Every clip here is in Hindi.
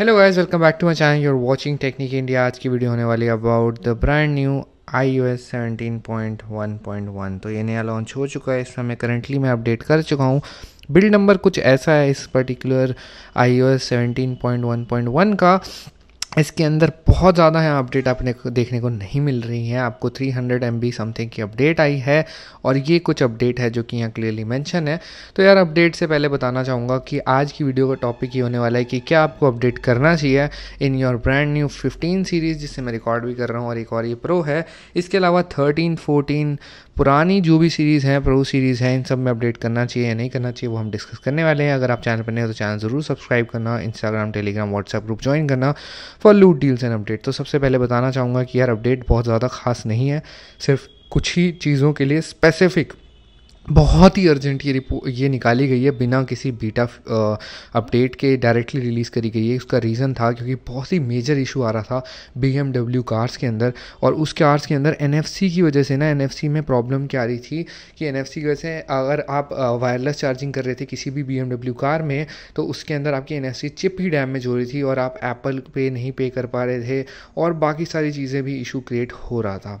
hello guys welcome back to my channel you are watching Technic India आज की वीडियो होने वाली about the brand new iOS point one point one तो ये नया लॉन्च हो चुका है इस समय करंटली मैं अपडेट कर चुका हूँ बिल्ड नंबर कुछ ऐसा है इस particular iOS point one point one का इसके अंदर बहुत ज़्यादा है अपडेट आपने को देखने को नहीं मिल रही है आपको 300 हंड्रेड एम बी समथिंग की अपडेट आई है और ये कुछ अपडेट है जो कि यहाँ क्लियरली मेंशन है तो यार अपडेट से पहले बताना चाहूँगा कि आज की वीडियो का टॉपिक ये होने वाला है कि क्या आपको अपडेट करना चाहिए in your brand new 15 series जिससे मैं रिकॉर्ड भी कर रहा हूँ और एक और ये प्रो है इसके अलावा थर्टीन फोर्टीन पुरानी जो भी सीरीज़ हैं प्रो सीरीज़ हैं इन सब में अपडेट करना चाहिए या नहीं करना चाहिए वो हम डिस्कस करने वाले हैं अगर आप चैनल पर नहीं हो तो चैनल ज़रूर सब्सक्राइब करना Instagram Telegram WhatsApp group join करना for loot deals and update तो सबसे पहले बताना चाहूँगा कि यार अपडेट बहुत ज़्यादा खास नहीं है सिर्फ कुछ ही चीज़ों के लिए स्पेसिफिक बहुत ही अर्जेंट ये रिपोर्ट ये निकाली गई है बिना किसी बीटा अपडेट के डायरेक्टली रिलीज़ करी गई है उसका रीज़न था क्योंकि बहुत ही मेजर इशू आ रहा था बी कार्स के अंदर और उस कार्स के अंदर एन की वजह से ना एन में प्रॉब्लम क्या आ रही थी कि एन की वजह से अगर आप वायरलेस चार्जिंग कर रहे थे किसी भी बी कार में तो उसके अंदर आपकी एन चिप ही डैमेज हो रही थी और आप एप्पल पे नहीं पे कर पा रहे थे और बाकी सारी चीज़ें भी इशू क्रिएट हो रहा था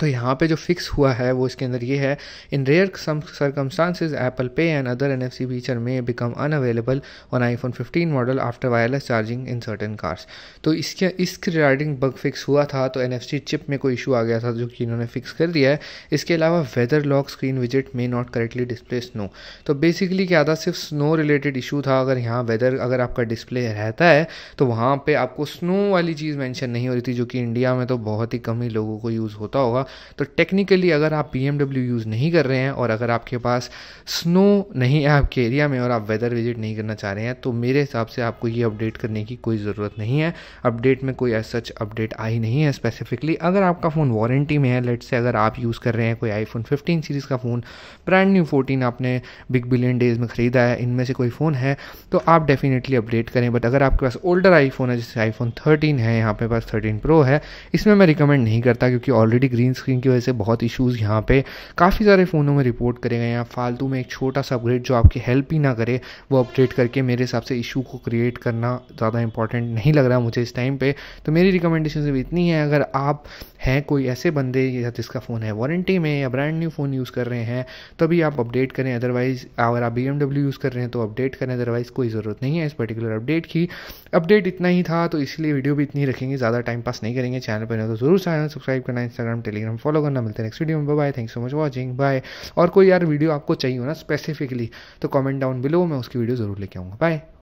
तो यहाँ पे जो फिक्स हुआ है वो इसके अंदर ये है in rare circumstances Apple Pay and other N F C feature में become unavailable on iPhone fifteen model after wireless charging in certain cars तो इसके इसके रिगार्डिंग बग फिक्स हुआ था तो एन एफ सी चिप में कोई इशू आ गया था जो कि इन्होंने फिक्स कर दिया है इसके अलावा वेदर लॉक स्क्रीन विजिट may not correctly display snow तो बेसिकली क्या था सिर्फ स्नो रिलेटेड इशू था अगर यहाँ वेदर अगर आपका डिस्प्ले रहता है तो वहाँ पर आपको स्नो वाली चीज़ मैंशन नहीं हो रही थी जो कि इंडिया में तो बहुत ही कम ही लोगों को यूज़ होता होगा होगा तो टेक्निकली अगर आप बी यूज़ नहीं कर रहे हैं और अगर आपके पास स्नो नहीं है आपके एरिया में और आप वेदर विजिट नहीं करना चाह रहे हैं तो मेरे हिसाब से आपको ये अपडेट करने की कोई ज़रूरत नहीं है अपडेट में कोई सच अपडेट आई नहीं है स्पेसिफिकली अगर आपका फ़ोन वारंटी में है लेट से अगर आप यूज़ कर रहे हैं कोई आईफोन 15 सीरीज़ का फ़ोन ब्रांड न्यू 14 आपने बिग बिलियन डेज़ में ख़रीदा है इनमें से कोई फ़ोन है तो आप डेफिनेटली अपडेट करें बट अगर आपके पास ओल्डर आईफोन है जैसे आईफोन 13 है यहाँ पे पास 13 प्रो है इसमें मैं रिकमेंड नहीं करता क्योंकि ऑलरेडी ग्रीन ग्रीन स्क्रीन की वजह से बहुत इशूज़ यहाँ पे काफ़ी सारे फ़ोनों में रिपोर्ट करे गए हैं फालतू में एक छोटा सा अपग्रेड जो आपकी हेल्प ही ना करे वो अपडेट करके मेरे हिसाब से इशू को क्रिएट करना ज़्यादा इंपॉर्टेंट नहीं लग रहा मुझे इस टाइम पर तो मेरी रिकमेंडेशन सिर्फ इतनी है अगर आप हैं कोई ऐसे बंदे या जिसका फ़ोन है वारंटी में या ब्रांड न्यू फ़ोन यूज़ कर रहे हैं तभी आप अपडेट करें अदरवाइज़ अगर आप बी यूज़ कर रहे हैं तो अपडेट करें अदरवाइज़ कोई ज़रूरत नहीं है इस पर्टिकुलर अपडेट की अपडेट इतना ही था तो इसलिए वीडियो भी इतनी रखेंगे ज़्यादा टाइम पास नहीं करेंगे चैनल पर नहीं तो ज़रूर चैनल सब्सक्राइब करना इंस्टाग्राम टेलीग्राम टेलीग्राम फॉलो करना मिलते हैं नेक्स्ट वीडियो में bye thank so much watching bye और कोई यार वीडियो आपको चाहिए हो ना स्पेसिफिकली तो कॉमेंट डाउन बिलो मैं उसकी वीडियो ज़रूर लेके आऊँगा बाय